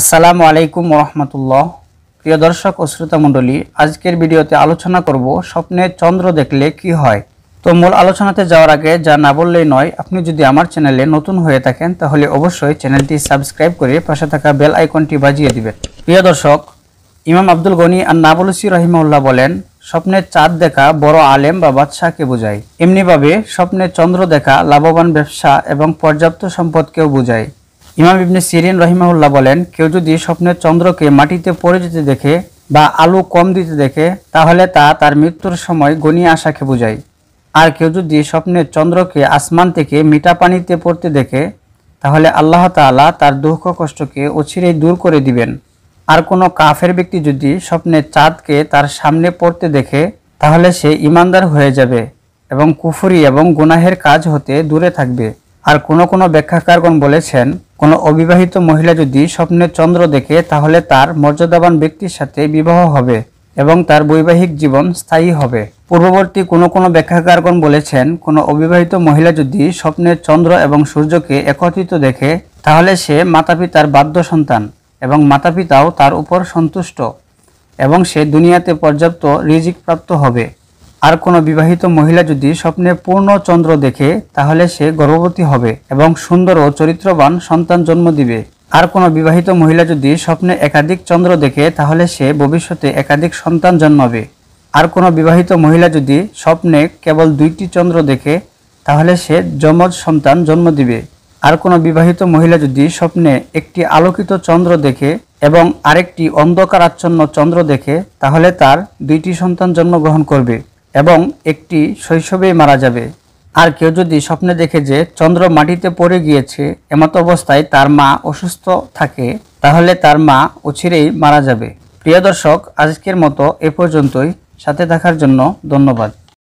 আসসালামু আলাইকুম রহমতুল্লাহ প্রিয় দর্শক ও শ্রোতা মণ্ডলী আজকের ভিডিওতে আলোচনা করব স্বপ্নে চন্দ্র দেখলে কি হয় তো মূল আলোচনাতে যাওয়ার আগে যা না বললেই নয় আপনি যদি আমার চ্যানেলে নতুন হয়ে থাকেন তাহলে অবশ্যই চ্যানেলটি সাবস্ক্রাইব করে পাশে থাকা বেল আইকনটি বাজিয়ে দিবেন প্রিয় দর্শক ইমাম আব্দুল গনি আর নাবলসি রহিমউল্লাহ বলেন স্বপ্নে চাঁদ দেখা বড় আলেম বা বাদশাহকে বোঝায় এমনিভাবে স্বপ্নে চন্দ্র দেখা লাভবান ব্যবসা এবং পর্যাপ্ত সম্পদকেও বোঝায় ইমাম ইবনে সিরিন রহিমাউল্লাহ বলেন কেউ যদি স্বপ্নের চন্দ্রকে মাটিতে পড়ে যেতে দেখে বা আলো কম দিতে দেখে তাহলে তা তার মৃত্যুর সময় গনিয়ে আশাকে বোঝায় আর কেউ যদি স্বপ্নের চন্দ্রকে আসমান থেকে মিঠা পানিতে পড়তে দেখে তাহলে আল্লাহ তালা তার দুঃখ কষ্টকে অচিরেই দূর করে দিবেন আর কোনো কাফের ব্যক্তি যদি স্বপ্নের চাঁদকে তার সামনে পড়তে দেখে তাহলে সে ইমানদার হয়ে যাবে এবং কুফুরি এবং গুনাহের কাজ হতে দূরে থাকবে আর কোনো কোনো ব্যাখ্যাকারগণ বলেছেন কোনো অবিবাহিত মহিলা যদি স্বপ্নে চন্দ্র দেখে তাহলে তার মর্যাদাবান ব্যক্তির সাথে বিবাহ হবে এবং তার বৈবাহিক জীবন স্থায়ী হবে পূর্ববর্তী কোনো কোনো ব্যাখ্যাকারগণ বলেছেন কোনো অবিবাহিত মহিলা যদি স্বপ্নে চন্দ্র এবং সূর্যকে একত্রিত দেখে তাহলে সে মাতা পিতার বাধ্য সন্তান এবং মাতা পিতাও তার উপর সন্তুষ্ট এবং সে দুনিয়াতে পর্যাপ্ত রিজিক প্রাপ্ত হবে আর কোনো বিবাহিত মহিলা যদি স্বপ্নে পূর্ণ চন্দ্র দেখে তাহলে সে গর্ভবতী হবে এবং সুন্দর ও চরিত্রবান সন্তান জন্ম দিবে আর কোনো বিবাহিত মহিলা যদি স্বপ্নে একাধিক চন্দ্র দেখে তাহলে সে ভবিষ্যতে একাধিক সন্তান জন্মাবে আর কোনো বিবাহিত মহিলা যদি স্বপ্নে কেবল দুইটি চন্দ্র দেখে তাহলে সে যমজ সন্তান জন্ম দিবে আর কোনো বিবাহিত মহিলা যদি স্বপ্নে একটি আলোকিত চন্দ্র দেখে এবং আরেকটি অন্ধকারাচ্ছন্ন চন্দ্র দেখে তাহলে তার দুইটি সন্তান জন্মগ্রহণ করবে এবং একটি শৈশবেই মারা যাবে আর কেউ যদি স্বপ্নে দেখে যে চন্দ্র মাটিতে পড়ে গিয়েছে এমত অবস্থায় তার মা অসুস্থ থাকে তাহলে তার মা অচিরেই মারা যাবে প্রিয় দর্শক আজকের মতো এ পর্যন্তই সাথে থাকার জন্য ধন্যবাদ